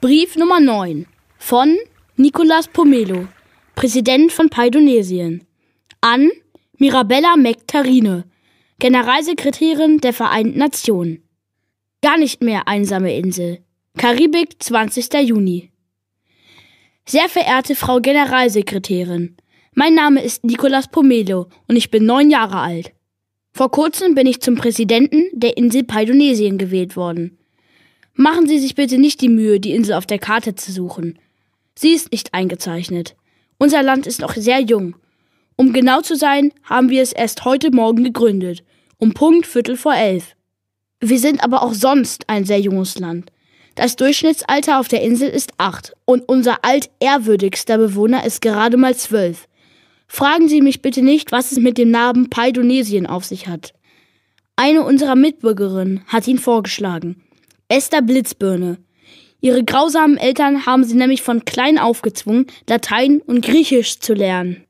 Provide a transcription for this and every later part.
Brief Nummer 9 von Nicolas Pomelo, Präsident von Paidonesien, an Mirabella Mektarine, Generalsekretärin der Vereinten Nationen. Gar nicht mehr einsame Insel. Karibik, 20. Juni. Sehr verehrte Frau Generalsekretärin, mein Name ist Nicolas Pomelo und ich bin neun Jahre alt. Vor kurzem bin ich zum Präsidenten der Insel Paidonesien gewählt worden. Machen Sie sich bitte nicht die Mühe, die Insel auf der Karte zu suchen. Sie ist nicht eingezeichnet. Unser Land ist noch sehr jung. Um genau zu sein, haben wir es erst heute Morgen gegründet, um Punkt Viertel vor elf. Wir sind aber auch sonst ein sehr junges Land. Das Durchschnittsalter auf der Insel ist acht und unser altehrwürdigster Bewohner ist gerade mal zwölf. Fragen Sie mich bitte nicht, was es mit dem Namen Paidonesien auf sich hat. Eine unserer Mitbürgerinnen hat ihn vorgeschlagen. Esther Blitzbirne. Ihre grausamen Eltern haben sie nämlich von klein auf gezwungen, Latein und Griechisch zu lernen.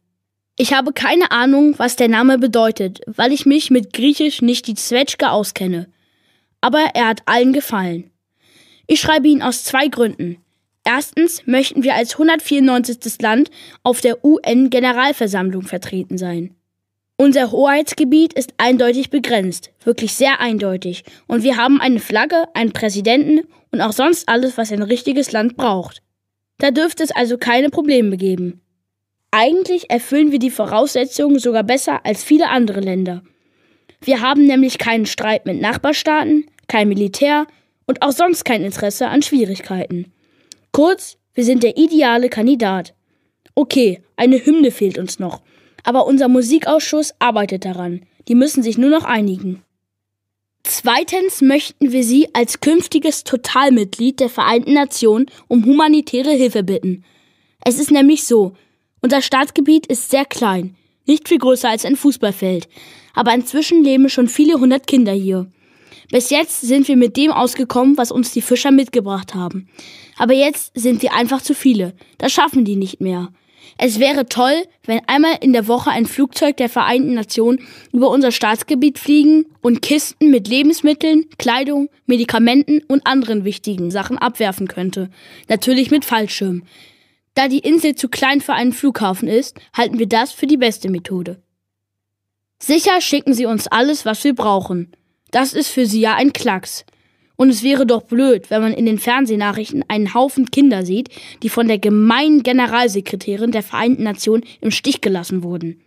Ich habe keine Ahnung, was der Name bedeutet, weil ich mich mit Griechisch nicht die Zwetschge auskenne. Aber er hat allen gefallen. Ich schreibe ihn aus zwei Gründen. Erstens möchten wir als 194. Land auf der UN-Generalversammlung vertreten sein. Unser Hoheitsgebiet ist eindeutig begrenzt, wirklich sehr eindeutig, und wir haben eine Flagge, einen Präsidenten und auch sonst alles, was ein richtiges Land braucht. Da dürfte es also keine Probleme geben. Eigentlich erfüllen wir die Voraussetzungen sogar besser als viele andere Länder. Wir haben nämlich keinen Streit mit Nachbarstaaten, kein Militär und auch sonst kein Interesse an Schwierigkeiten. Kurz, wir sind der ideale Kandidat. Okay, eine Hymne fehlt uns noch aber unser Musikausschuss arbeitet daran. Die müssen sich nur noch einigen. Zweitens möchten wir Sie als künftiges Totalmitglied der Vereinten Nationen um humanitäre Hilfe bitten. Es ist nämlich so, unser Staatsgebiet ist sehr klein, nicht viel größer als ein Fußballfeld, aber inzwischen leben schon viele hundert Kinder hier. Bis jetzt sind wir mit dem ausgekommen, was uns die Fischer mitgebracht haben. Aber jetzt sind wir einfach zu viele. Das schaffen die nicht mehr. Es wäre toll, wenn einmal in der Woche ein Flugzeug der Vereinten Nationen über unser Staatsgebiet fliegen und Kisten mit Lebensmitteln, Kleidung, Medikamenten und anderen wichtigen Sachen abwerfen könnte. Natürlich mit Fallschirm. Da die Insel zu klein für einen Flughafen ist, halten wir das für die beste Methode. Sicher schicken sie uns alles, was wir brauchen. Das ist für sie ja ein Klacks. Und es wäre doch blöd, wenn man in den Fernsehnachrichten einen Haufen Kinder sieht, die von der gemeinen Generalsekretärin der Vereinten Nationen im Stich gelassen wurden.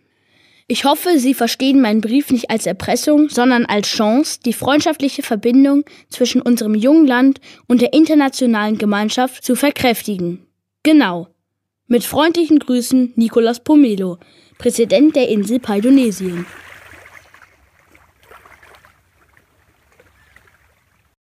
Ich hoffe, Sie verstehen meinen Brief nicht als Erpressung, sondern als Chance, die freundschaftliche Verbindung zwischen unserem jungen Land und der internationalen Gemeinschaft zu verkräftigen. Genau. Mit freundlichen Grüßen Nicolas Pomelo, Präsident der Insel Paidonesien.